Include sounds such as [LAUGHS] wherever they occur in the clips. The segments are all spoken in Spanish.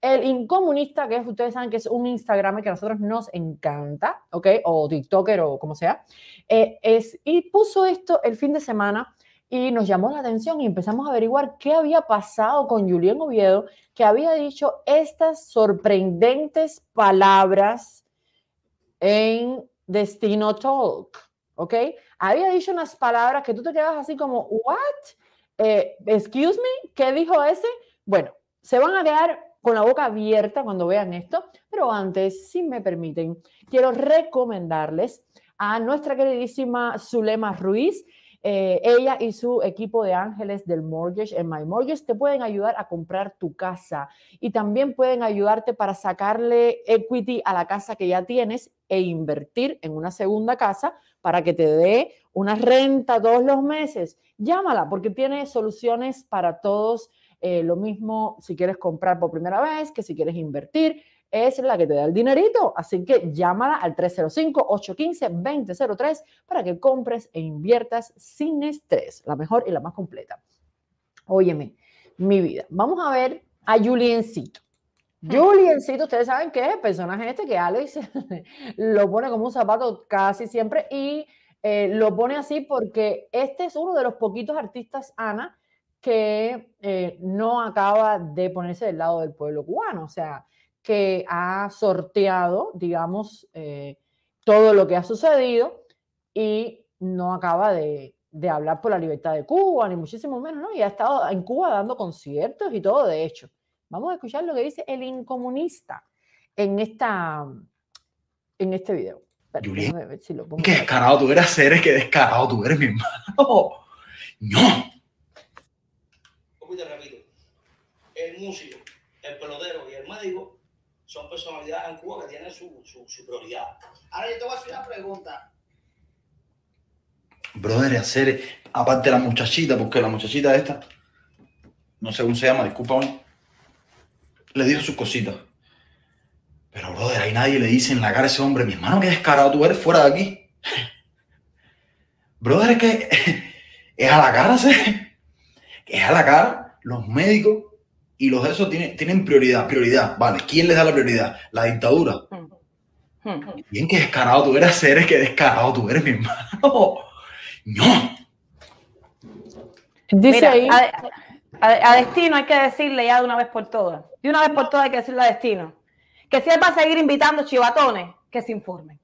El Incomunista, que ustedes saben que es un Instagram que a nosotros nos encanta, ¿ok? O TikToker o como sea. Eh, es, y puso esto el fin de semana y nos llamó la atención y empezamos a averiguar qué había pasado con Julián Oviedo, que había dicho estas sorprendentes palabras en Destino Talk, ¿ok? Había dicho unas palabras que tú te quedas así como, ¿what? Eh, ¿Excuse me? ¿Qué dijo ese? Bueno, se van a quedar con la boca abierta cuando vean esto, pero antes, si me permiten, quiero recomendarles a nuestra queridísima Zulema Ruiz. Eh, ella y su equipo de ángeles del mortgage en My Mortgage te pueden ayudar a comprar tu casa y también pueden ayudarte para sacarle equity a la casa que ya tienes e invertir en una segunda casa para que te dé una renta todos los meses. Llámala porque tiene soluciones para todos eh, lo mismo si quieres comprar por primera vez que si quieres invertir, es la que te da el dinerito. Así que llámala al 305-815-2003 para que compres e inviertas sin estrés, la mejor y la más completa. Óyeme, mi vida. Vamos a ver a Juliencito. Juliencito, ustedes saben que es el personaje este que Alex [LAUGHS] lo pone como un zapato casi siempre y eh, lo pone así porque este es uno de los poquitos artistas, Ana, que eh, no acaba de ponerse del lado del pueblo cubano, o sea, que ha sorteado, digamos, eh, todo lo que ha sucedido y no acaba de, de, hablar por la libertad de Cuba, ni muchísimo menos, ¿no? Y ha estado en Cuba dando conciertos y todo, de hecho. Vamos a escuchar lo que dice el incomunista en, esta, en este video. Julián, qué descarado tú eres, que descarado tú eres, mi hermano. No, músico, el pelotero y el médico son personalidades en Cuba que tienen su, prioridad. Ahora yo te voy a hacer una pregunta. Brother, hacer, aparte la muchachita, porque la muchachita esta, no sé cómo se llama, disculpa. le dijo sus cositas. Pero, brother, ahí nadie le dice en la cara a ese hombre, mi hermano, qué descarado tú eres fuera de aquí. [LAUGHS] brother, es que [LAUGHS] es a la cara, ¿sí? es a la cara. Los médicos y los de esos tienen, tienen prioridad, prioridad, ¿vale? ¿Quién les da la prioridad? La dictadura. Bien, que descarado tú eres, eres que descarado tú eres, mi hermano. No. Dice ahí. A, Destino hay que decirle ya de una vez por todas. De una vez por todas hay que decirle a Destino que si él va a seguir invitando chivatones, que se informen.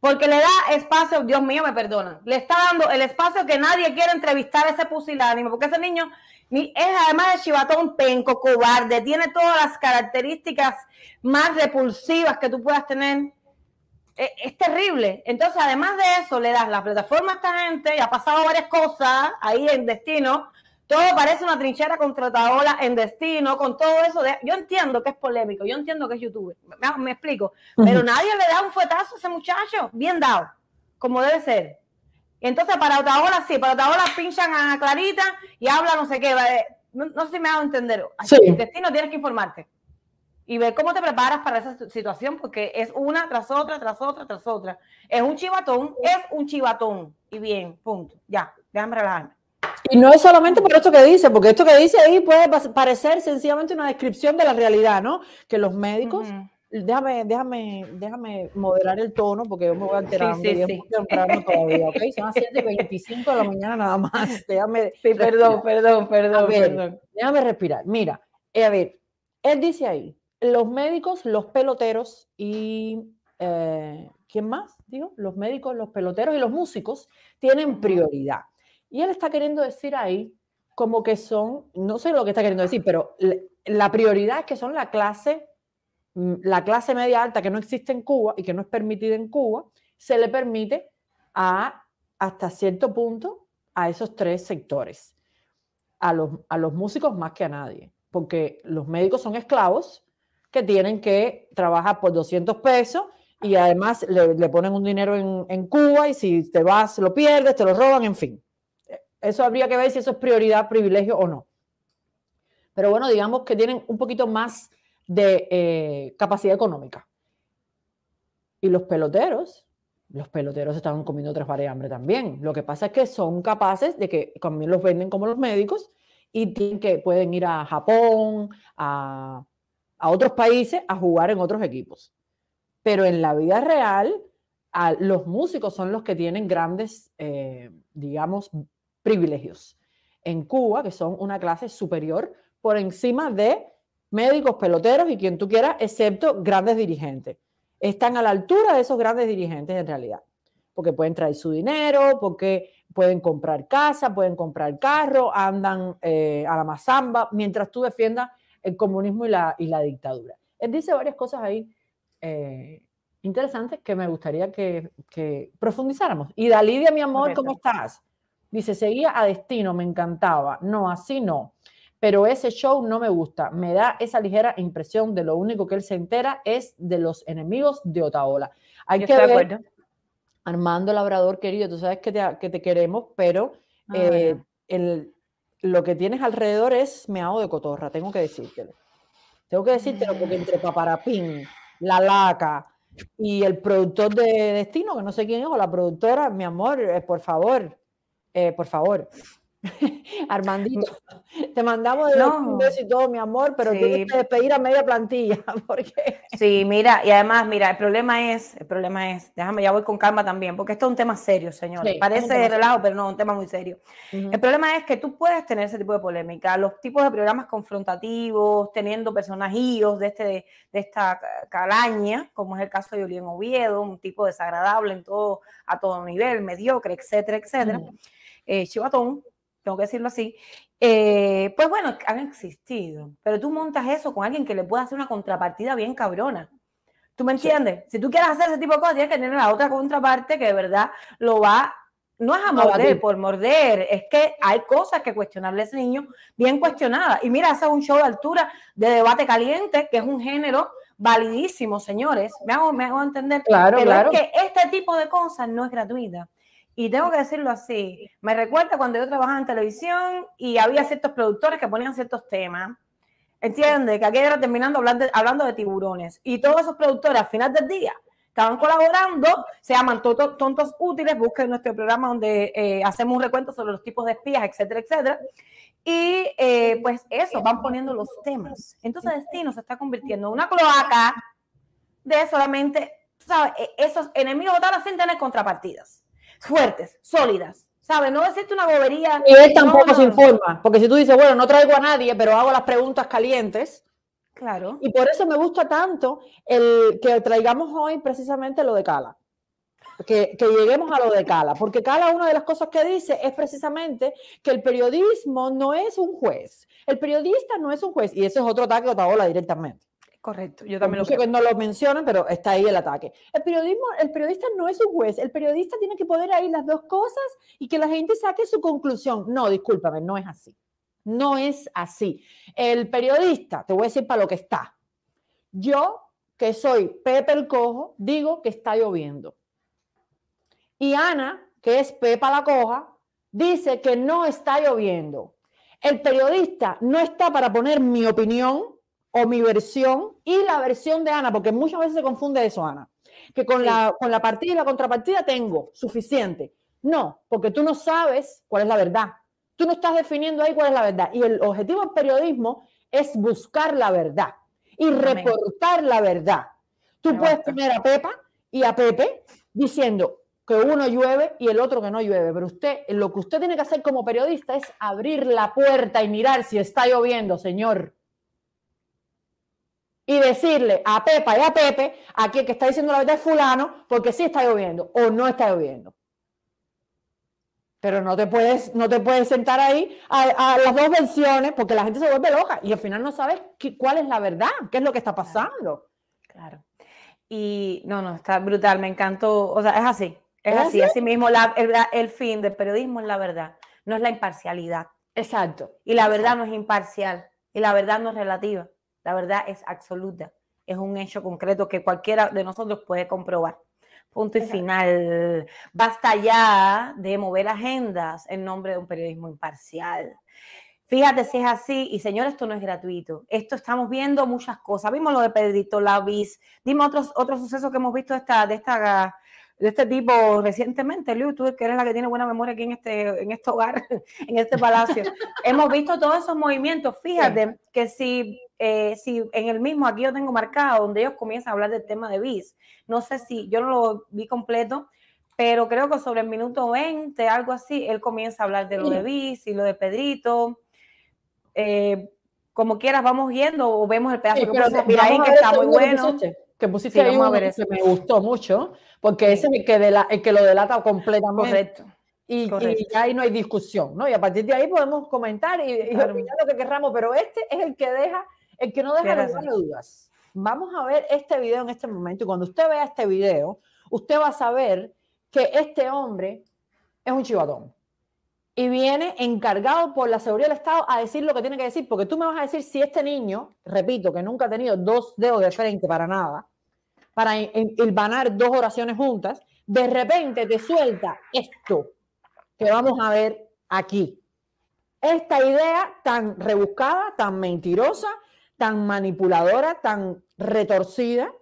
Porque le da espacio, Dios mío, me perdona, le está dando el espacio que nadie quiere entrevistar a ese pusilánimo, porque ese niño es además de chivatón, penco, cobarde, tiene todas las características más repulsivas que tú puedas tener. E, es, terrible. Entonces, además de eso, le das la plataforma a esta gente y ha pasado varias cosas ahí en destino. Todo parece una trinchera Taola en destino, con todo eso. yo entiendo que es polémico, yo entiendo que es YouTube, me, explico. Pero nadie le da un fuetazo a ese muchacho, bien dado, como debe ser. Entonces, para otra hora sí, para otra hora pinchan a Clarita y habla no sé qué. Eh, no, sé si me hago entender. Sí. El destino tienes que informarte y ver cómo te preparas para esa situación, porque es una tras otra, tras otra, tras otra. Es un chivatón, es un chivatón. Y bien, punto. Ya, déjame relajarme. Y no es solamente por esto que dice, porque esto que dice ahí puede parecer sencillamente una descripción de la realidad, ¿no? Que los médicos déjame, déjame, déjame moderar el tono porque yo me voy a sí, sí, y todavía, ¿ok? Son las 7.25 de la mañana nada más. [LAUGHS] Déjame. Sí, perdón, perdón, perdón, perdón. Déjame respirar. Mira, eh, a ver, él dice ahí, los médicos, los peloteros y. Eh, ¿Quién más? digo los médicos, los peloteros y los músicos tienen prioridad. Y él está queriendo decir ahí como que son, no sé lo que está queriendo decir, pero la prioridad es que son la clase Mm, la clase media alta que no existe en Cuba y que no es permitida en Cuba, se le permite a, hasta cierto punto a esos tres sectores, a los, a los músicos más que a nadie, porque los médicos son esclavos que tienen que trabajar por 200 pesos y además le, ponen un dinero en, en, Cuba y si te vas lo pierdes, te lo roban, en fin. E, eso habría que ver si eso es prioridad, privilegio o no. Pero bueno, digamos que tienen un poquito más de eh, capacidad económica. Y los peloteros, los peloteros estaban comiendo tres de hambre también. Lo que pasa es que son capaces de que también los venden como los médicos y tienen que, pueden ir a Japón, a, otros países a jugar en otros equipos. Pero en la vida real, los músicos son los que tienen grandes, eh, digamos, privilegios. En Cuba, que son una clase superior por encima de médicos, peloteros y quien tú quieras, excepto grandes dirigentes. Están a la altura de esos grandes dirigentes en realidad, porque pueden traer su dinero, porque pueden comprar casa, pueden comprar carro, andan eh, a la mazamba, mientras tú defiendas el comunismo y la, dictadura. Él dice varias cosas ahí eh, interesantes que me gustaría que, profundizáramos. Y Dalidia, mi amor, ¿cómo estás? Dice, seguía a destino, me encantaba. No, así no pero ese show no me gusta. Me da esa ligera impresión de lo único que él se entera es de los enemigos de Otaola. Hay que ver, Armando Labrador, querido, tú sabes que te, que te queremos, pero ah, eh, lo que tienes alrededor es me hago de cotorra, tengo que decírtelo. Tengo que decírtelo porque entre Paparapín, La Laca y el productor de Destino, que no sé quién es, o la productora, mi amor, eh, por favor, eh, por favor, [LAUGHS] Armandito, mm. te mandamos de un beso y todo, mi amor, pero sí. tienes que despedir a media plantilla. [LAUGHS] Porque... Sí, mira, y además, mira, el problema es, el problema es, déjame, ya voy con calma también, porque esto es un tema serio, señor. Parece relajo, pero no, un tema muy serio. El problema es que tú puedes tener ese tipo de polémica, los tipos de programas confrontativos, teniendo personajillos de, este, de esta calaña, como es el caso de Julián Oviedo, un tipo desagradable en todo, a todo nivel, mediocre, etcétera, etcétera. Eh, chivatón, tengo que decirlo así, eh, pues bueno, han existido. Pero tú montas eso con alguien que le pueda hacer una contrapartida bien cabrona. ¿Tú me entiendes? Si tú quieres hacer ese tipo de cosas, tienes que tener la otra contraparte que de verdad lo va, no es a morder por morder, es que hay cosas que cuestionarle a ese niño bien cuestionadas. Y mira, hace un show de altura de debate caliente, que es un género validísimo, señores. Me hago, me entender. Claro, claro. que este tipo de cosas no es gratuita. Y tengo que decirlo así, me recuerda cuando yo trabajaba en televisión y había ciertos productores que ponían ciertos temas. entiende Que aquí era terminando hablando de, tiburones. Y todos esos productores al final del día estaban colaborando, se llaman tontos, útiles, busquen nuestro programa donde eh, hacemos un recuento sobre los tipos de espías, etcétera, etcétera. Y eh, pues eso, van poniendo los temas. Entonces Destino se está convirtiendo en una cloaca de solamente, ¿sabes? E, esos enemigos totales sin tener contrapartidas fuertes, sólidas. ¿Sabes? No decirte una bobería. Y él tampoco se informa, porque si tú dices, bueno, no traigo a nadie, pero hago las preguntas calientes. Claro. Y por eso me gusta tanto el que traigamos hoy precisamente lo de Cala. Que, lleguemos a lo de Cala, porque Cala una de las cosas que dice es precisamente que el periodismo no es un juez, el periodista no es un juez, y ese es otro ataque a ola directamente. Correcto, yo también lo creo. no lo mencionan, pero está ahí el ataque. El, periodismo, el periodista no es un juez, el periodista tiene que poder ahí las dos cosas y que la gente saque su conclusión. No, discúlpame, no es así. No es así. El periodista, te voy a decir para lo que está. Yo, que soy Pepe el Cojo, digo que está lloviendo. Y Ana, que es Pepa la Coja, dice que no está lloviendo. El periodista no está para poner mi opinión o mi versión y la versión de Ana, porque muchas veces se confunde eso, Ana, que con, la, con la partida y la contrapartida tengo suficiente. No, porque tú no sabes cuál es la verdad. Tú no estás definiendo ahí cuál es la verdad. Y el objetivo del periodismo es buscar la verdad y reportar la verdad. Tú puedes poner a Pepa y a Pepe diciendo que uno llueve y el otro que no llueve, pero usted lo que usted tiene que hacer como periodista es abrir la puerta y mirar si está lloviendo, señor y decirle a Pepa y a Pepe, a quien que está diciendo la verdad es fulano, porque sí está lloviendo o no está lloviendo. Pero no te puedes, no te puedes sentar ahí a, las dos versiones porque la gente se vuelve loca y al final no sabes cuál es la verdad, qué es lo que está pasando. Claro. Y no, no, está brutal, me encantó. O sea, es así, es, así, así mismo. La, el, fin del periodismo es la verdad, no es la imparcialidad. Exacto. Y la verdad no es imparcial y la verdad no es relativa. La verdad es absoluta. Es un hecho concreto que cualquiera de nosotros puede comprobar. Punto y final. Basta ya de mover agendas en nombre de un periodismo imparcial. Fíjate si es así, y señores, esto no es gratuito. Esto estamos viendo muchas cosas. Vimos lo de Pedrito Lavis, Dime otros, otros sucesos que hemos visto esta, de, este tipo recientemente. Liu, que eres la que tiene buena memoria aquí en este, en este hogar, [LAUGHS] en este palacio. [LAUGHS] hemos visto todos esos movimientos. Fíjate que si eh, si en el mismo aquí yo tengo marcado donde ellos comienzan a hablar del tema de bis. No sé si yo no lo vi completo, pero creo que sobre el minuto 20, algo así, él comienza a hablar de lo de bis y lo de Pedrito. Eh, como quieras, vamos viendo o vemos el pedazo que, que está muy bueno. que que me gustó mucho, porque ese es el que, que lo delata completamente. Correcto. Y, ahí no hay discusión, ¿no? Y a partir de ahí podemos comentar y, y lo que querramos, pero este es el que deja el que no deja de dudas. Vamos a ver este video en este momento y cuando usted vea este video, usted va a saber que este hombre es un chivatón y viene encargado por la seguridad del Estado a decir lo que tiene que decir, porque tú me vas a decir si este niño, repito, que nunca ha tenido dos dedos de frente para nada, para hilvanar dos oraciones juntas, de repente te suelta esto que vamos a ver aquí. Esta idea tan rebuscada, tan mentirosa, tan manipuladora, tan retorcida,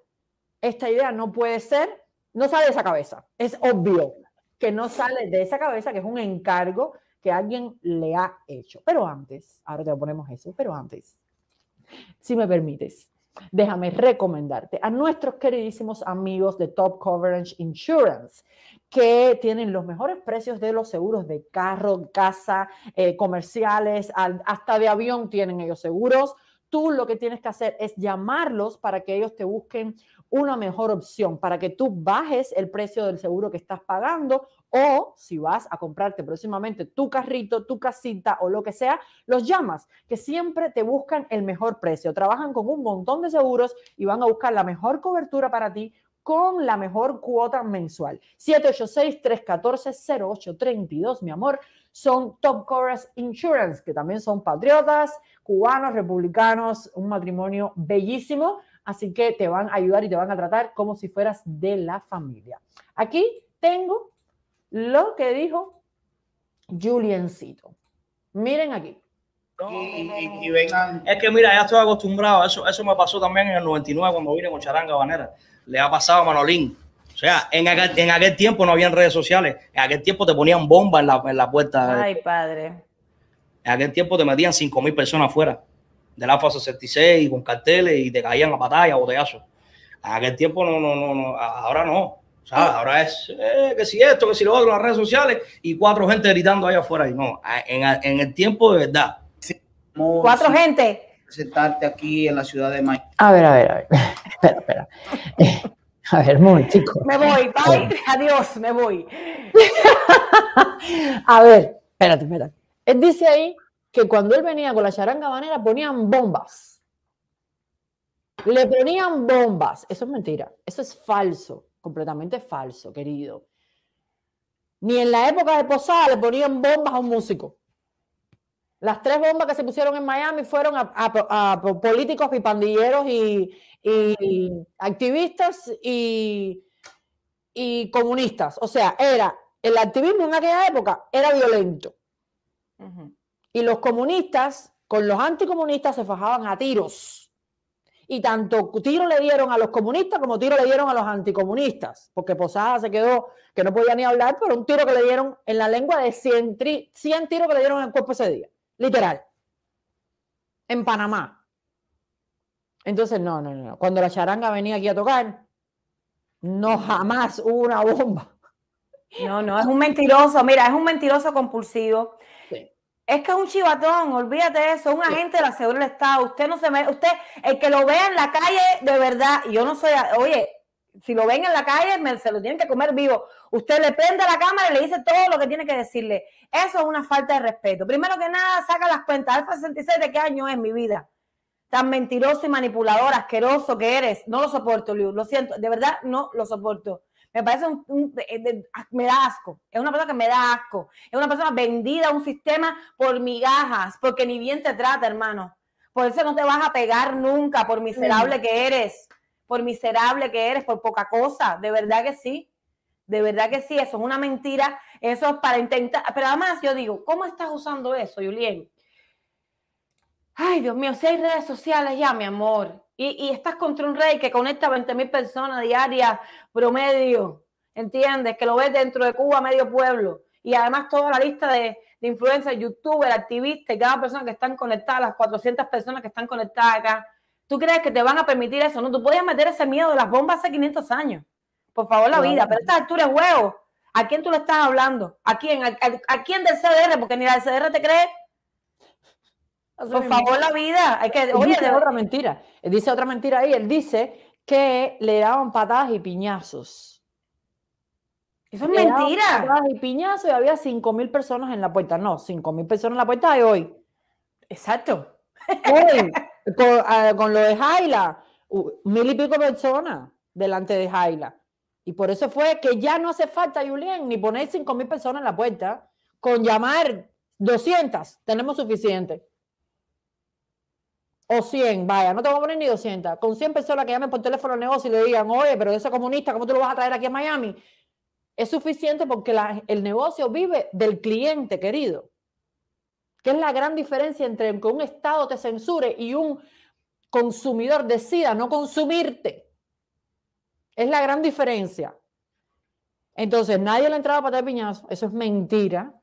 esta idea no puede ser, no sale de esa cabeza. Es obvio que no sale de esa cabeza, que es un encargo que alguien le ha hecho. Pero antes, ahora te ponemos eso, pero antes, si me permites, déjame recomendarte a nuestros queridísimos amigos de Top Coverage Insurance, que tienen los mejores precios de los seguros de carro, casa, eh, comerciales, hasta de avión tienen ellos seguros tú lo que tienes que hacer es llamarlos para que ellos te busquen una mejor opción, para que tú bajes el precio del seguro que estás pagando o si vas a comprarte próximamente tu carrito, tu casita o lo que sea, los llamas, que siempre te buscan el mejor precio. Trabajan con un montón de seguros y van a buscar la mejor cobertura para ti con la mejor cuota mensual. 786-314-0832, mi amor son Top covers Insurance, que también son patriotas, cubanos, republicanos, un matrimonio bellísimo. Así que te van a ayudar y te van a tratar como si fueras de la familia. Aquí tengo lo que dijo Juliencito. Miren aquí. Es que mira, ya estoy acostumbrado. Eso, eso me pasó también en el 99 cuando vine con Charanga Banera. Le ha pasado a Manolín o sea, en aquel, tiempo no había redes sociales. En aquel tiempo te ponían bombas en la, puerta. Ay, padre. En aquel tiempo te metían 5.000 mil personas afuera de la fa 66 y con carteles y te caían a batalla, botellazos. En aquel tiempo no, no, no, no. Ahora no. O sea, ahora es eh, que si esto, que si lo otro, las redes sociales y cuatro gente gritando allá afuera. Y no, en, el tiempo de verdad. Cuatro gente. Presentarte aquí en la ciudad de Miami. A ver, a ver, a ver. [LAUGHS] espera, espera. [LAUGHS] A ver, muy chico. Me voy, bye, adiós, me voy. [LAUGHS] a ver, espérate, espérate. Él dice ahí que cuando él venía con la charanga banera ponían bombas. Le ponían bombas. Eso es mentira. Eso es falso. Completamente falso, querido. Ni en la época de Posada le ponían bombas a un músico. Las tres bombas que se pusieron en Miami fueron a, políticos y pandilleros y, activistas y, comunistas. O sea, era el activismo en aquella época era violento. Y los comunistas con los anticomunistas se fajaban a tiros. Y tanto tiro le dieron a los comunistas como tiro le dieron a los anticomunistas, porque Posada se quedó que no podía ni hablar por un tiro que le dieron en la lengua de 100, 100 tiros que le dieron en el cuerpo ese día literal, en Panamá. Entonces, no, no, no. Cuando la charanga venía aquí a tocar, no jamás hubo una bomba. No, no, es un mentiroso, mira, es un mentiroso compulsivo. Es que es un chivatón, olvídate de eso, un agente de la Seguridad del Estado. Usted no se me, usted, el que lo vea en la calle, de verdad, yo no soy, oye, si lo ven en la calle, se lo tienen que comer vivo. Usted le prende la cámara y le dice todo lo que tiene que decirle. Eso es una falta de respeto. Primero que nada, saca las cuentas. Alfa 66, ¿de qué año es mi vida? Tan mentiroso y manipulador, asqueroso que eres. No lo soporto, Liu. Lo siento, de verdad no lo soporto. Me parece un, me da asco. Es una persona que me da asco. Es una persona vendida a un sistema por migajas, porque ni bien te trata, hermano. Por eso no te vas a pegar nunca, por miserable mm. que eres por miserable que eres, por poca cosa, de verdad que sí. De verdad que sí, eso es una mentira, eso es para intentar, pero además yo digo, ¿cómo estás usando eso, Julien? Ay, Dios mío, si hay redes sociales ya, mi amor, y, estás contra un rey que conecta a 20 mil personas diarias promedio, ¿entiendes? Que lo ves dentro de Cuba, medio pueblo, y además toda la lista de, de influencers, youtubers, activistas, cada persona que están conectadas las 400 personas que están conectadas acá, ¿Tú crees que te van a permitir eso? No, tú podías meter ese miedo de las bombas hace 500 años. Por favor, la vida. Pero esta altura es huevo. ¿A quién tú le estás hablando? ¿A quién? ¿A, quién del CDR? Porque ni la del CDR te cree. Por favor, la vida. que, oye, dice otra mentira. Él dice otra mentira ahí. Él dice que le daban patadas y piñazos. Eso es mentira. y piñazos y había 5.000 personas en la puerta. No, 5.000 personas en la puerta de hoy. Exacto. Hoy. [LAUGHS] Ah, con, lo de Jaila, mil y pico personas delante de Jaila. Y por eso fue que ya no hace falta, Julián, ni poner cinco mil personas en la puerta. Con llamar 200 tenemos suficiente. O 100, vaya, no te voy a poner ni 200. Con 100 personas que llamen por teléfono al negocio y le digan, oye, pero ese comunista, ¿cómo tú lo vas a traer aquí a Miami? Es suficiente porque el negocio vive del cliente, querido. ¿Qué es la gran diferencia entre que un Estado te censure y un consumidor decida no consumirte. Es la gran diferencia. Entonces, nadie le entraba a patar piñazo. Eso es mentira.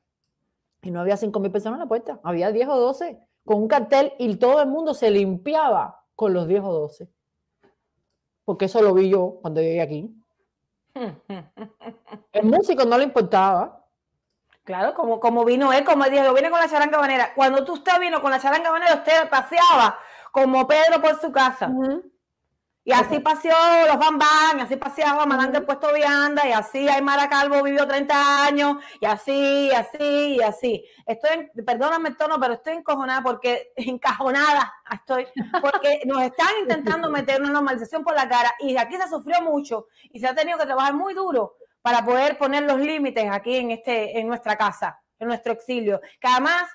Y no había 5.000 mil personas en la puerta. Había 10 o 12 con un cartel y todo el mundo se limpiaba con los 10 o 12. Porque eso lo vi yo cuando llegué aquí. [LAUGHS] El músico no le importaba. Claro, como, como vino él, como dijo, viene con la charanga banera. Cuando tú usted vino con la charanga banera, usted paseaba como Pedro por su casa. Y así paseó los bambán, Van, así paseaba Madame del Puesto Vianda, y así Aymara Calvo vivió 30 años, y así, y así, y así. Estoy, perdóname el tono, pero estoy encojonada porque, [LAUGHS] encajonada estoy, porque nos están intentando meter una normalización por la cara, y aquí se sufrió mucho, y se ha tenido que trabajar muy duro para poder poner los límites aquí en, este, en nuestra casa, en nuestro exilio, que además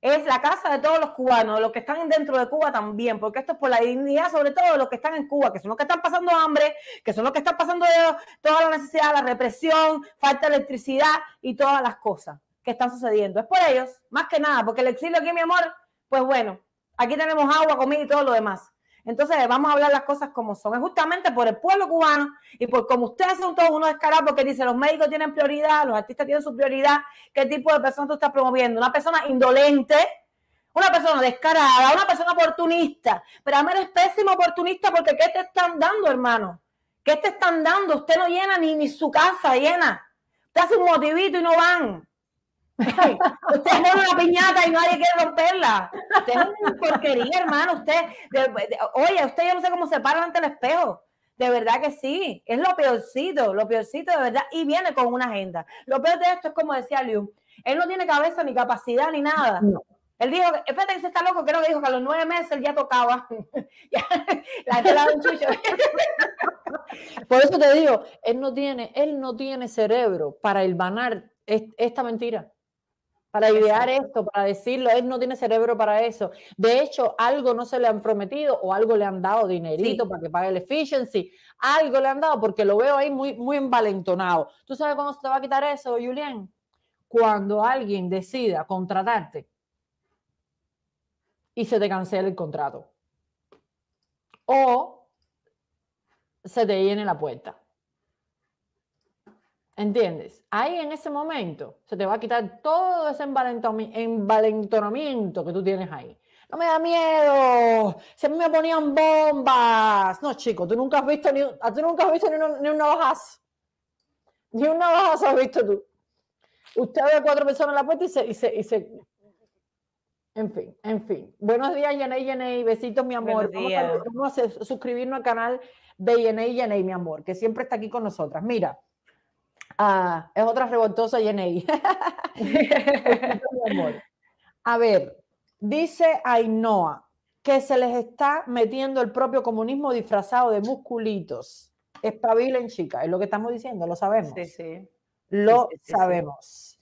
es la casa de todos los cubanos, los que están dentro de Cuba también, porque esto es por la dignidad sobre todo los que están en Cuba, que son los que están pasando hambre, que son los que están pasando toda la necesidad, la represión, falta de electricidad y todas las cosas que están sucediendo. Es por ellos, más que nada, porque el exilio aquí, mi amor, pues bueno, aquí tenemos agua, comida y todo lo demás. Entonces vamos a hablar las cosas como son. Es justamente por el pueblo cubano y por como ustedes son todos unos descarados porque dicen los médicos tienen prioridad, los artistas tienen su prioridad, qué tipo de persona tú estás promoviendo. Una persona indolente, una persona descarada, una persona oportunista. Pero mí eres pésimo oportunista porque ¿qué te están dando, hermano? ¿Qué te están dando? Usted no llena ni, ni su casa llena. Usted hace un motivito y no van usted es una piñata y nadie quiere romperla. Usted es una porquería, hermano. Usted, oye, usted ya no sé cómo se para ante el espejo. De verdad que sí, es lo peorcito, lo peorcito de verdad, y viene con una agenda. Lo peor de esto es como decía Liu, él no tiene cabeza ni capacidad ni nada. Él dijo, espérate que está loco, creo que dijo que a los nueve meses él ya tocaba. [LAUGHS] la un chucho. [LAUGHS] Por eso te digo, él no tiene, él no tiene cerebro para hilvanar esta mentira para idear esto, para decirlo, él no tiene cerebro para eso. De hecho, algo no se le han prometido o algo le han dado dinerito para que pague el efficiency, algo le han dado porque lo veo ahí muy, muy envalentonado. ¿Tú sabes cómo se te va a quitar eso, Julián? Cuando alguien decida contratarte y se te cancela el contrato o se te llene la puerta. ¿Entiendes? Ahí en ese momento se te va a quitar todo ese envalentonamiento que tú tienes ahí. No me da miedo, se me ponían bombas. No, chico, tú nunca has visto ni, ah, tú nunca has visto ni, un, ni un navajazo. Ni un navajazo has visto tú. Usted ve cuatro personas en la puerta y se, y se, en fin, en fin. Buenos días, Yaney Yaney. Besitos, mi amor. Vamos a, suscribirnos al canal de Yaney Yenei, mi amor, que siempre está aquí con nosotras. Mira, Ah, es otra revoltosa Yenei. [LAUGHS] A ver, dice Ainhoa que se les está metiendo el propio comunismo disfrazado de musculitos. Espabilen, chica, es lo que estamos diciendo, lo sabemos. Lo sabemos.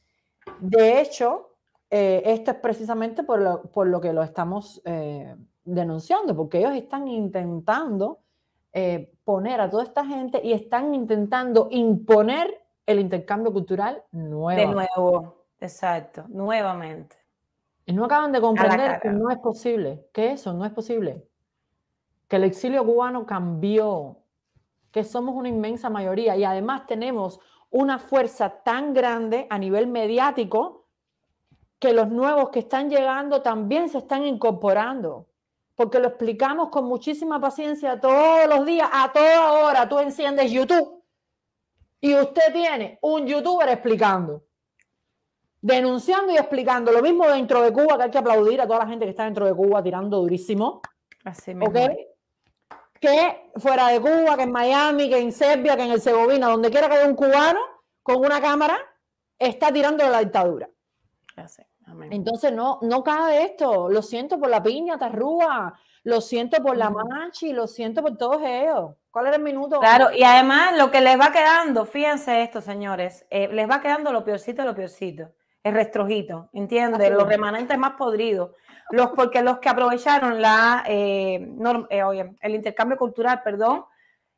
De hecho, eh, esto es precisamente por lo, que lo estamos eh, denunciando, porque ellos están intentando eh, poner a toda esta gente y están intentando imponer el intercambio cultural nuevo. De nuevo, exacto, nuevamente. Y no acaban de comprender que no es posible, que eso no es posible, que el exilio cubano cambió, que somos una inmensa mayoría y además tenemos una fuerza tan grande a nivel mediático que los nuevos que están llegando también se están incorporando, porque lo explicamos con muchísima paciencia todos los días, a toda hora. Tú enciendes YouTube y usted tiene un youtuber explicando, denunciando y explicando lo mismo dentro de Cuba, que hay que aplaudir a toda la gente que está dentro de Cuba tirando durísimo. Así mismo. Que fuera de Cuba, que en Miami, que en Serbia, que en el Segovina, donde quiera que haya un cubano con una cámara, está tirando de la dictadura. Entonces no, no cabe esto. Lo siento por la piña, Tarrua, lo siento por la mancha y lo siento por todos ellos. ¿Cuál era el minuto? Claro, y además lo que les va quedando, fíjense esto, señores, eh, les va quedando lo peorcito, lo peorcito, el restrojito, ¿entiendes? Los remanentes más podridos, los, porque los que aprovecharon la, eh, eh, el intercambio cultural, perdón,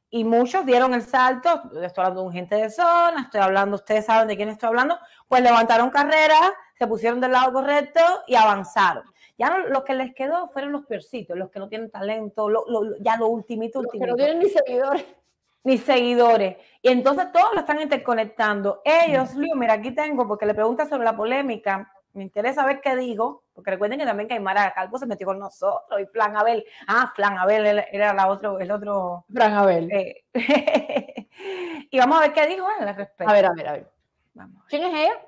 y muchos dieron el salto, estoy hablando de un gente de zona, estoy hablando, ustedes saben de quién estoy hablando, pues levantaron carreras, se pusieron del lado correcto y avanzaron. Ya los que les quedó fueron los peorcitos, los que no tienen talento, ya lo ultimito, último Los que no tienen ni seguidores. Ni seguidores. Y entonces todos lo están interconectando. Ellos, Liu, mira, aquí tengo, porque le pregunta sobre la polémica. Me interesa ver qué dijo porque recuerden que también Caimara Calvo se metió con nosotros y Flan Abel. Ah, Flan Abel era la otro, el otro. Flan Abel. Eh, [LAUGHS] y vamos a ver qué dijo él al respecto. A ver, a ver, a ver. ¿Quién es ella?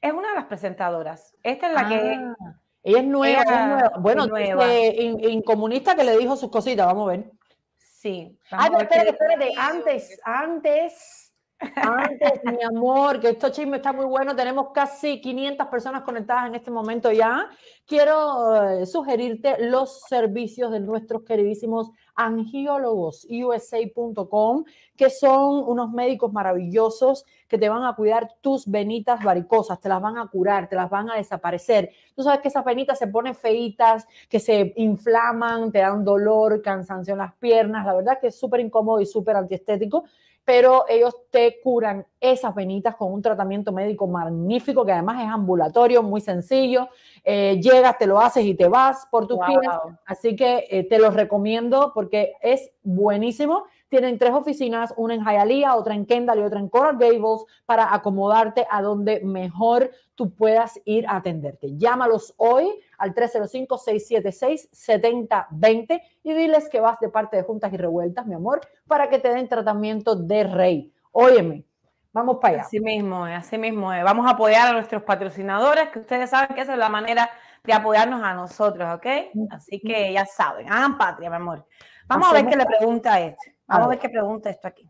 Es una de las presentadoras. Esta es la que ah. Ella es nueva. Bueno, incomunista que le dijo sus cositas, vamos a ver. Sí. Ay, espérate, espérate. Antes, antes, antes, mi amor, que esto chisme está muy bueno. Tenemos casi 500 personas conectadas en este momento ya. Quiero eh, sugerirte los servicios de nuestros queridísimos angiólogos, USA.com, que son unos médicos maravillosos te van a cuidar tus venitas varicosas, te las van a curar, te las van a desaparecer. Tú sabes que esas venitas se ponen feitas, que se inflaman, te dan dolor, cansancio en las piernas, la verdad que es súper incómodo y súper antiestético pero ellos te curan esas venitas con un tratamiento médico magnífico que además es ambulatorio, muy sencillo. Eh, llegas, te lo haces y te vas por tus piernas, Así que eh, te los recomiendo porque es buenísimo tienen tres oficinas, una en Hialeah, otra en Kendall y otra en Coral Gables, para acomodarte a donde mejor tú puedas ir a atenderte. Llámalos hoy al 305-676-7020 y diles que vas de parte de Juntas y Revueltas, mi amor, para que te den tratamiento de rey. Óyeme, Vamos para allá. Así mismo, así mismo. Vamos a apoyar a nuestros patrocinadores, que ustedes saben que esa es la manera de apoyarnos a nosotros, ¿ok? Así que ya saben, hagan ah, patria, mi amor. Vamos a ver qué le pregunta este. Vamos a ver qué pregunta esto aquí.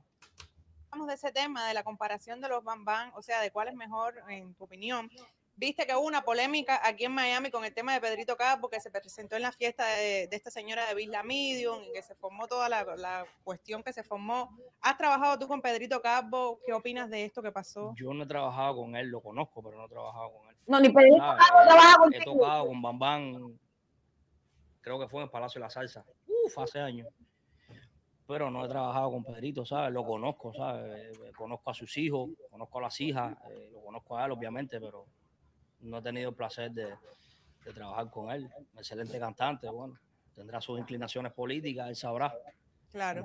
Hablamos de ese tema, de la comparación de los bambán, o sea, de cuál es mejor en tu opinión. Viste que hubo una polémica aquí en Miami con el tema de Pedrito Cabo que se presentó en la fiesta de, esta señora de Villa Medium, que se formó toda la, cuestión que se formó. ¿Has trabajado tú con Pedrito Cabo? ¿Qué opinas de esto que pasó? Yo no he trabajado con él, lo conozco, pero no he trabajado con él. No, ni Pedrito Cabo trabaja con He tocado con Bambán, creo que fue en el Palacio de la Salsa, Uf, hace años pero no he trabajado con Pedrito, ¿sabes? Lo conozco, ¿sabes? Eh, conozco a sus hijos, conozco a las hijas, eh, lo conozco a él, obviamente, pero no he tenido el placer de, trabajar con él. excelente cantante, bueno, tendrá sus inclinaciones políticas, él sabrá. Claro,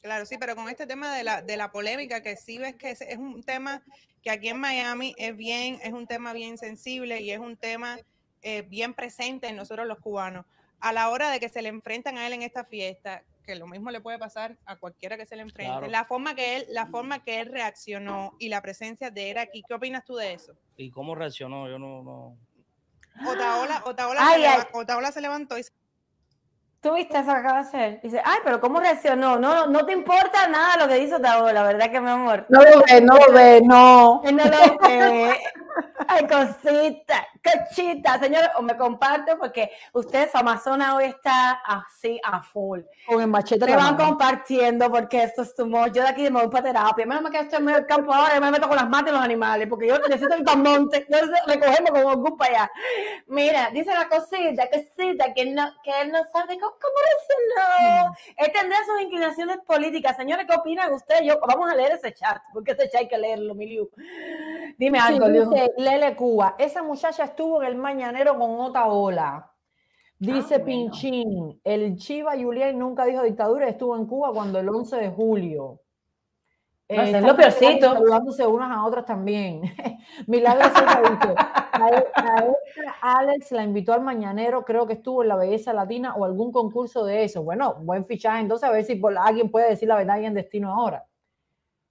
claro, sí, pero con este tema de la, de la polémica, que sí ves que es, un tema que aquí en Miami es bien, es un tema bien sensible y es un tema eh, bien presente en nosotros los cubanos. A la hora de que se le enfrentan a él en esta fiesta, que lo mismo le puede pasar a cualquiera que se le enfrente. La forma que él, la forma que él reaccionó y la presencia de era aquí. ¿Qué opinas tú de eso? ¿Y cómo reaccionó? Yo no, no. Otaola, Otaola, se, Levantó, y se... ¿Tú viste eso que acaba de hacer? Dice, ay, pero ¿cómo reaccionó? No, no, te importa nada lo que hizo Otaola, la verdad que mi amor. No lo ve, no lo ve, no. [LAUGHS] Ay, cosita, cochita, señores, o me comparto porque ustedes, Amazonas hoy está así a full. Con el machete. Me van compartiendo porque esto es tumor. Yo de aquí me voy para terapia. Menos me quedo estoy en medio del campo ahora, y me meto con las matas y los animales porque yo necesito el monte. Entonces recogemos como un ya, allá. Mira, dice la cosita, cosita, que no, que él no sabe cómo, cómo decirlo. Mm. Él tendrá sus inclinaciones políticas. Señores, ¿qué opinan ustedes? Yo, vamos a leer ese chat porque ese chat hay que leerlo, Liu Dime algo, sí, dice, Cuba, esa muchacha estuvo en el mañanero con ola Dice ah, Pinchín, el Chiva Julián nunca dijo dictadura, estuvo en Cuba cuando el 11 de julio. Eh, es lo Saludándose unas a otras también. [LAUGHS] Milagros e-, Alex la invitó al mañanero, creo que estuvo en la belleza latina o algún concurso de eso. Bueno, buen fichaje, entonces a ver si por, alguien puede decir la verdad y en destino ahora.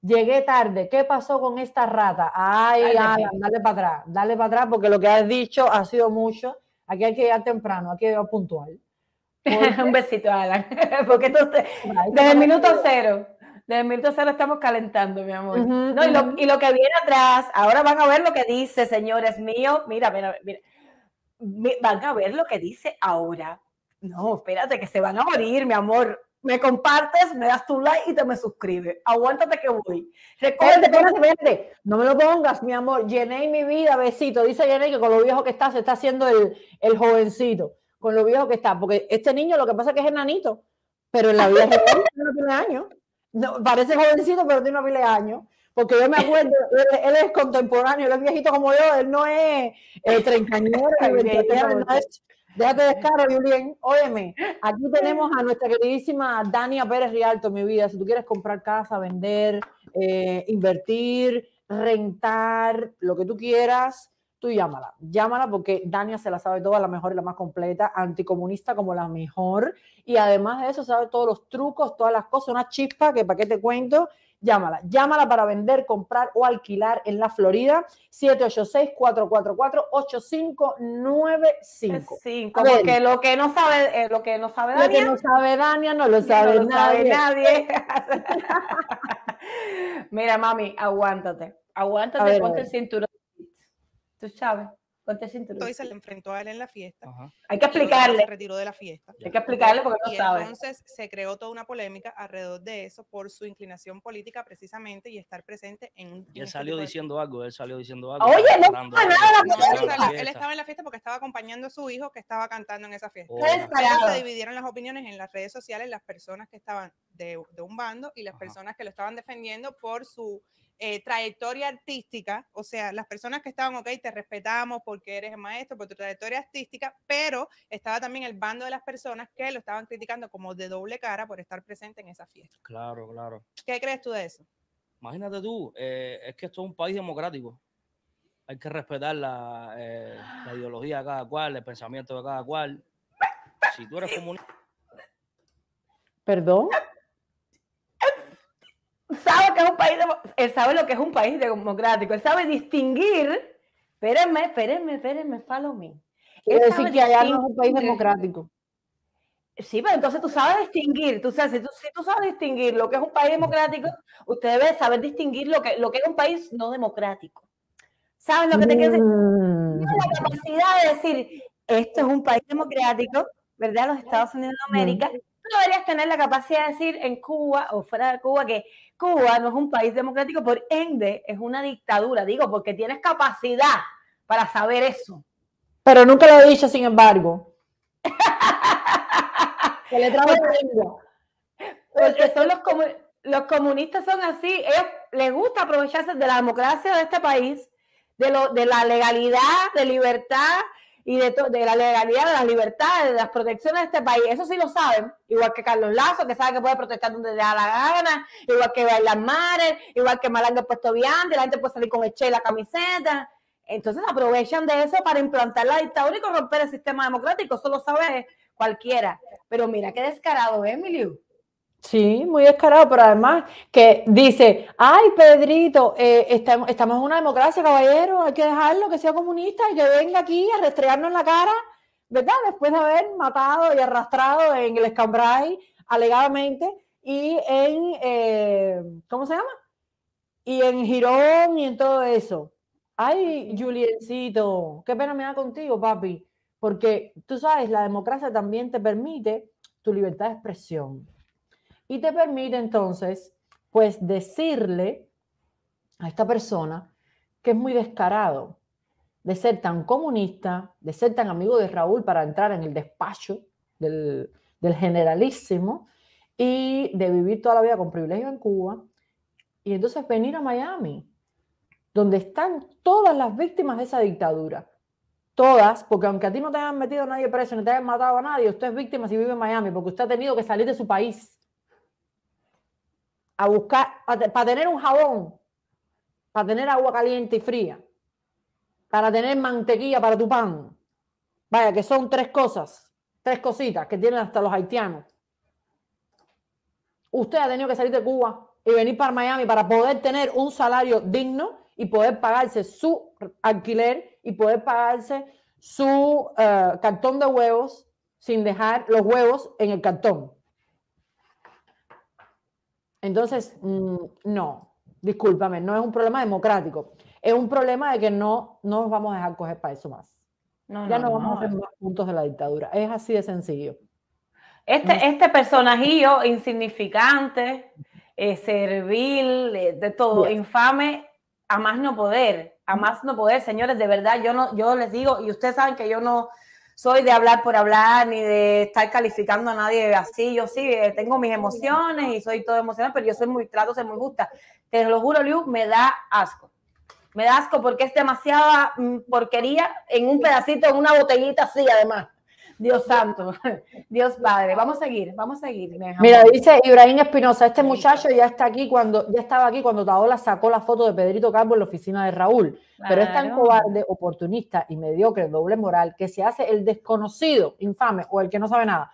Llegué tarde, ¿qué pasó con esta rata? Ay, Alan, dale para atrás, dale para atrás, porque lo que has dicho ha sido mucho. Aquí hay que llegar temprano, aquí hay que llegar puntual. [LAUGHS] Un besito, Alan, [LAUGHS] porque desde el minuto cero, desde el minuto cero estamos calentando, mi amor. no, y, lo, y, lo, que viene atrás, ahora van a ver lo que dice, señores míos, mira, mira, mira, van a ver lo que dice ahora. No, espérate, que se van a morir, mi amor me compartes, me das tu like y te me suscribes. Aguántate que voy. Recuerda no me lo pongas, mi amor. Llené mi vida, besito. Dice Jenny que con lo viejo que está, se está haciendo el, jovencito. Con lo viejo que está. Porque este niño lo que pasa es que es enanito, pero en la vida real [LAUGHS] no tiene años. parece jovencito, pero tiene una de años. Porque yo me acuerdo, él, es contemporáneo, él es viejito como yo, él no es eh, treintañero, [LAUGHS] Déjate descargar, descaro, Julián, Óyeme, aquí [LAUGHS] tenemos a nuestra queridísima Dania Pérez Rialto, mi vida. Si tú quieres comprar casa, vender, eh, invertir, rentar, lo que tú quieras, tú llámala. Llámala porque Dania se la sabe toda, la mejor y la más completa, anticomunista como la mejor. Y además de eso, sabe todos los trucos, todas las cosas, una chispa que para qué te cuento llámala. Llámala para vender, comprar o alquilar en la Florida. 786-444-8595. como que eh, lo que no sabe, lo que no sabe Dania. Lo que no sabe Dania no lo sabe nadie. [LAUGHS] [LAUGHS] Mira, mami, aguántate. Aguántate, ponte el cinturón. Tú sabes. Entonces se le enfrentó a él en la fiesta. Hay que explicarle. Se retiró de la fiesta. Hay que explicarle porque no sabe. Entonces se creó toda una polémica alrededor de eso por su inclinación política precisamente y estar presente en Y él este salió diciendo algo, él salió diciendo algo. Oye, no nada. él estaba en la fiesta porque estaba acompañando a su hijo que estaba cantando en esa fiesta. se dividieron las opiniones en las redes sociales, las personas que estaban de, un bando y las personas que lo estaban defendiendo por su eh, trayectoria artística, o sea, las personas que estaban, ok, te respetamos porque eres maestro, por tu trayectoria artística, pero estaba también el bando de las personas que lo estaban criticando como de doble cara por estar presente en esa fiesta. Claro, claro. ¿Qué crees tú de eso? Imagínate tú, eh, es que esto es un país democrático. Hay que respetar la, eh, la ideología de cada cual, el pensamiento de cada cual. Si tú eres comunista. Perdón es un país, él sabe lo que es un país democrático, él sabe distinguir, espérenme, espérenme, espérenme, follow me. Quiere decir que allá no es un país democrático. Sí, pero entonces tú sabes distinguir, tú sabes, si tú, sabes distinguir lo que es un país democrático, usted debe saber distinguir lo que, lo que es un país no democrático. ¿saben lo que te quiero decir? Mm. La capacidad de decir, esto es un país democrático, ¿verdad? Los Estados Unidos de América, deberías tener la capacidad de decir en Cuba o fuera de Cuba que Cuba no es un país democrático, por ende es una dictadura, digo, porque tienes capacidad para saber eso. Pero nunca lo he dicho, sin embargo. [LAUGHS] porque son los, los comunistas son así, ellos les gusta aprovecharse de la democracia de este país, de, lo, de la legalidad, de libertad, y de, la legalidad, de las libertades, de las protecciones de este país. Eso sí lo saben, igual que Carlos Lazo, que sabe que puede protestar donde le da la gana, igual que Bailar Mares, igual que Malanga puesto viante, la gente puede salir con eche la camiseta. Entonces aprovechan de eso para implantar la dictadura y corromper el sistema democrático, eso lo sabe cualquiera. Pero mira qué descarado, ¿eh, Emilio. Sí, muy descarado, pero además que dice, ay Pedrito, eh, este, estamos, en una democracia, caballero, hay que dejarlo, que sea comunista y que venga aquí a restregarnos en la cara, ¿verdad? Después de haber matado y arrastrado en el escambray, alegadamente, y en, eh, ¿cómo se llama? Y en Girón y en todo eso. Ay, Juliencito, qué pena me da contigo, papi, porque tú sabes, la democracia también te permite tu libertad de expresión y te permite entonces, pues, decirle a esta persona que es muy descarado de ser tan comunista, de ser tan amigo de Raúl para entrar en el despacho del, generalísimo y de vivir toda la vida con privilegio en Cuba y entonces venir a Miami, donde están todas las víctimas de esa dictadura todas, porque aunque a ti no te hayan metido nadie preso, no te hayan matado a nadie, usted es víctima si vive en Miami, porque usted ha tenido que salir de su país a buscar, para tener un jabón, para tener agua caliente y fría, para tener mantequilla para tu pan. Vaya, que son tres cosas, tres cositas que tienen hasta los haitianos. Usted ha tenido que salir de Cuba y venir para Miami para poder tener un salario digno y poder pagarse su alquiler y poder pagarse su eh, cartón de huevos sin dejar los huevos en el cartón. Entonces, mm, no, discúlpame, no es un problema democrático, es un problema de que no, nos vamos a dejar coger para eso más. ya no, vamos a hacer más puntos de la dictadura, es así de sencillo. Este, este personajillo insignificante, eh, servil, eh, de todo, infame, a más no poder, a más no poder, señores, de verdad, yo no, yo les digo, y ustedes saben que yo no, soy de hablar por hablar ni de estar calificando a nadie así. Yo sí eh, tengo mis emociones y soy todo emocional, pero yo soy muy trato, soy muy justa. Te lo juro, Liu, me da asco. Me da asco porque es demasiada mm, porquería en un pedacito, en una botellita así, además. Dios santo, [LAUGHS] Dios padre. Vamos a seguir, vamos a seguir. Mira, dice Ibrahim Espinosa, este muchacho ya está aquí cuando, ya estaba aquí cuando Taola sacó la foto de Pedrito Calvo en la oficina de Raúl. Pero es tan cobarde, oportunista y mediocre, doble moral, que se hace el desconocido, infame o el que no sabe nada.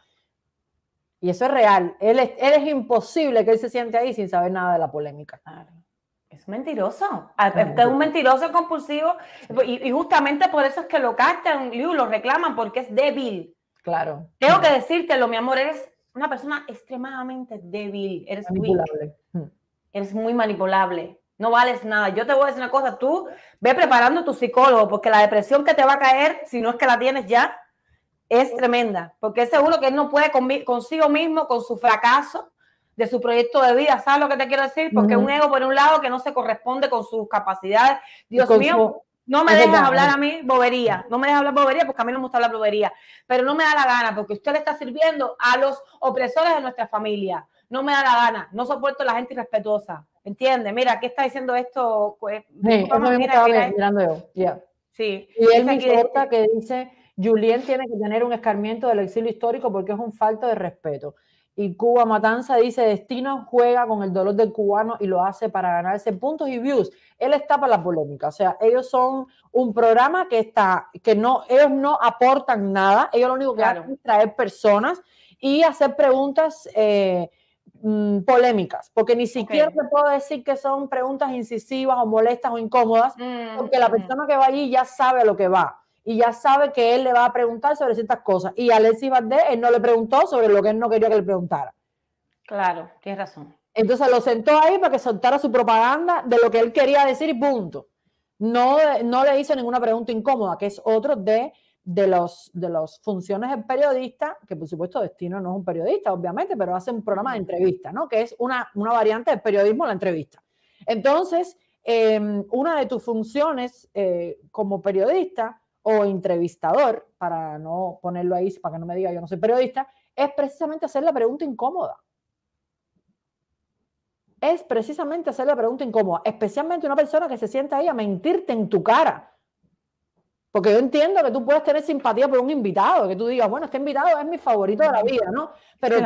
Y eso es real. Él es, imposible que él se siente ahí sin saber nada de la polémica. Es mentiroso. Es ah, este un mentiroso compulsivo. Y, justamente por eso es que lo y lo reclaman, porque es débil. Claro. Tengo que decirte lo mi amor, eres una persona extremadamente débil, hmm. eres muy manipulable, no vales nada. Yo te voy a decir una cosa, tú ve preparando tu psicólogo, porque la depresión que te va a caer, si no es que la tienes ya, es tremenda, porque es seguro que él no puede consigo mismo, con su fracaso de su proyecto de vida, ¿sabes lo que te quiero decir? Porque un ego por un lado que no se corresponde con sus capacidades, Dios mío, no me dejas hablar eh. a mí bobería, no me dejas hablar bobería porque a mí no me gusta hablar bobería, pero no me da la gana porque usted le está sirviendo a los opresores de nuestra familia. No me da la gana, no soporto la gente irrespetuosa. ¿Entiende? Mira, ¿qué está diciendo esto? Pues, sí, mirando yo. Sí. Y él me importa este. que dice, Julien tiene que tener un escarmiento del exilio histórico porque es un falto de respeto. Y Cuba Matanza dice, Destino juega con el dolor del cubano y lo hace para ganarse puntos y views él está para la polémica. O sea, ellos son un programa que está, que no, ellos no aportan nada, ellos lo único que hacen es traer personas y hacer preguntas eh, mm, polémicas, porque ni siquiera te puedo decir que son preguntas incisivas o molestas o incómodas, mm, porque la mm. persona que va allí ya sabe a lo que va y ya sabe que él le va a preguntar sobre ciertas cosas. Y Alexis Valdés, él no le preguntó sobre lo que él no quería que le preguntara. Claro, tienes razón. Entonces lo sentó ahí para que soltara su propaganda de lo que él quería decir y punto. No, no le hizo ninguna pregunta incómoda, que es otro de, de las de los funciones del periodista, que por supuesto Destino no es un periodista, obviamente, pero hace un programa de entrevista, ¿no? que es una, una variante del periodismo, la entrevista. Entonces, em, una de tus funciones eh, como periodista o entrevistador, para no ponerlo ahí, para que no me diga yo no soy periodista, es precisamente hacer la pregunta incómoda es precisamente hacer la pregunta incómoda, especialmente una persona que se sienta ahí a mentirte en tu cara. Porque yo entiendo que tú puedes tener simpatía por un invitado, que tú digas, bueno, este invitado es mi favorito de la vida, ¿no? Pero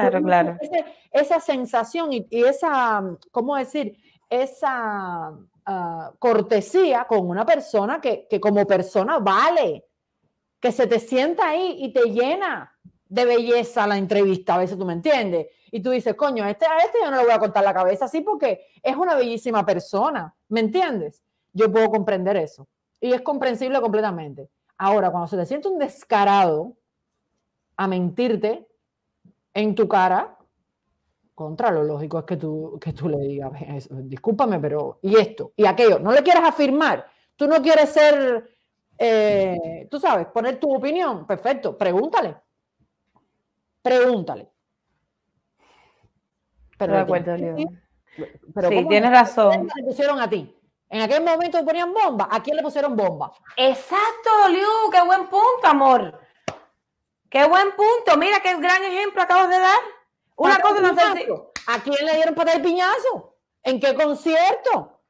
esa sensación y, esa, ¿cómo decir? Esa ah, cortesía con una persona que, que como persona vale, que se te sienta ahí y te llena de belleza la entrevista, a veces tú me entiendes. Y tú dices, coño, este, a este yo no le voy a cortar la cabeza así porque es una bellísima persona, ¿me entiendes? Yo puedo comprender eso. Y es comprensible completamente. Ahora, cuando se te siente un descarado a mentirte en tu cara, contra lo lógico es que tú, tú le digas, discúlpame, pero y esto, y aquello, no le quieres afirmar, tú no quieres ser, eh, tú sabes, poner tu opinión, perfecto, pregúntale, pregúntale. Pero de acuerdo, Pero sí, tienes razón. Le pusieron a ti. En aquel momento ponían bomba. ¿A quién le pusieron bomba? Exacto, Liu. Qué buen punto, amor. Qué buen punto. Mira qué gran ejemplo acabas de dar. Una cosa no sé ¿A quién le dieron para el piñazo? ¿En qué concierto?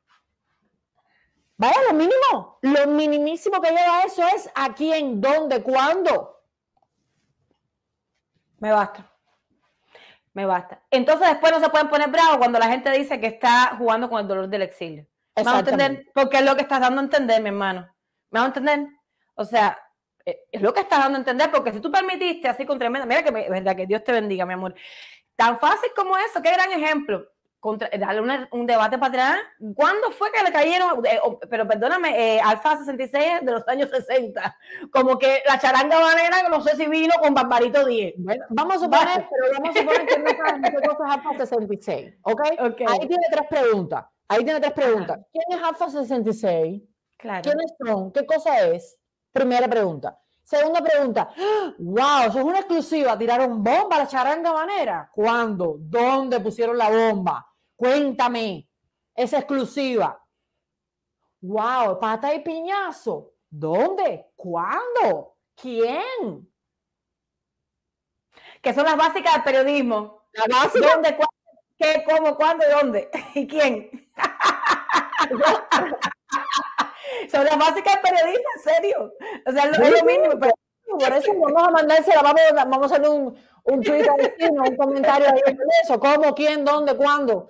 Vaya, lo mínimo, lo minimísimo que lleva eso es a quién, dónde, cuándo. Me basta. Me basta. Entonces después no se pueden poner bravos cuando la gente dice que está jugando con el dolor del exilio. ¿Me van a entender? Porque es lo que estás dando a entender, mi hermano. ¿Me van a entender? O sea, eh, es lo que estás dando a entender, porque si tú permitiste así con tremenda, mira que que Dios te bendiga, mi amor. Tan fácil como eso, qué gran ejemplo contra, eh, darle un debate para atrás. ¿Cuándo fue que le cayeron? Eh, oh, pero perdóname, eh, Alfa 66 de los años 60. Como que la charanga banera, no sé si vino con Barbarito 10. vamos a suponer, pero vamos a suponer que no es Alfa 66. Ahí tiene tres preguntas. Ahí tiene tres preguntas. ¿Quién es Alfa 66? ¿Quiénes son? ¿Qué cosa es? Primera pregunta. Segunda pregunta, wow, eso es una exclusiva, tiraron bomba a la charanga manera. ¿Cuándo? ¿Dónde pusieron la bomba? Cuéntame, es exclusiva. Wow, pata y piñazo. ¿Dónde? ¿Cuándo? ¿Quién? Que son las básicas del periodismo. ¿La ¿Dónde, cuándo, qué, cómo, cuándo dónde? [LAUGHS] ¿Y quién? [LAUGHS] Son las básicas del periodismo, en serio. O sea, es lo mínimo, pero por eso vamos a mandarse, vamos, vamos a hacer un, un tweet un comentario ahí sobre eso, cómo, quién, dónde, cuándo.